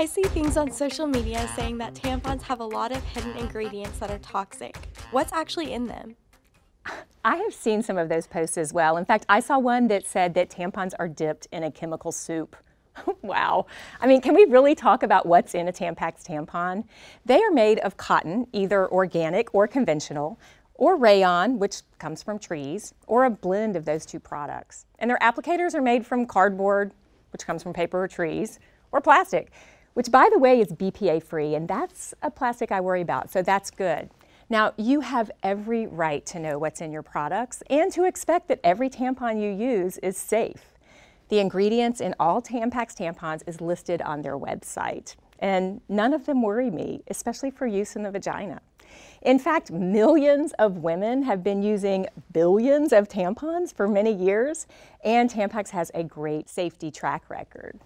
I see things on social media saying that tampons have a lot of hidden ingredients that are toxic. What's actually in them? I have seen some of those posts as well. In fact, I saw one that said that tampons are dipped in a chemical soup. wow. I mean, can we really talk about what's in a Tampax tampon? They are made of cotton, either organic or conventional, or rayon, which comes from trees, or a blend of those two products. And their applicators are made from cardboard, which comes from paper or trees, or plastic which by the way is BPA free, and that's a plastic I worry about, so that's good. Now, you have every right to know what's in your products and to expect that every tampon you use is safe. The ingredients in all Tampax tampons is listed on their website, and none of them worry me, especially for use in the vagina. In fact, millions of women have been using billions of tampons for many years, and Tampax has a great safety track record.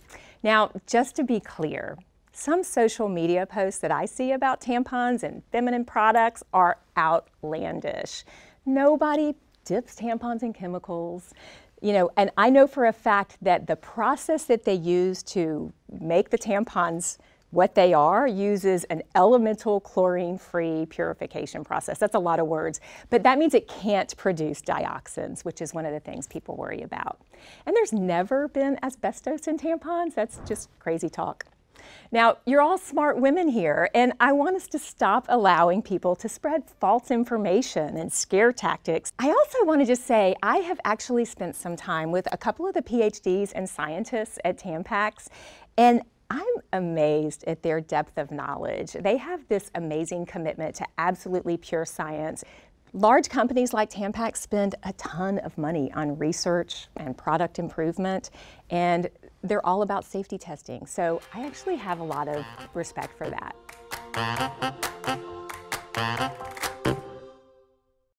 Now, just to be clear, some social media posts that I see about tampons and feminine products are outlandish. Nobody dips tampons in chemicals. You know, and I know for a fact that the process that they use to make the tampons what they are uses an elemental chlorine-free purification process. That's a lot of words, but that means it can't produce dioxins, which is one of the things people worry about. And there's never been asbestos in tampons. That's just crazy talk. Now, you're all smart women here, and I want us to stop allowing people to spread false information and scare tactics. I also want to just say I have actually spent some time with a couple of the PhDs and scientists at Tampax, and I'm amazed at their depth of knowledge. They have this amazing commitment to absolutely pure science. Large companies like Tampax spend a ton of money on research and product improvement, and they're all about safety testing. So I actually have a lot of respect for that.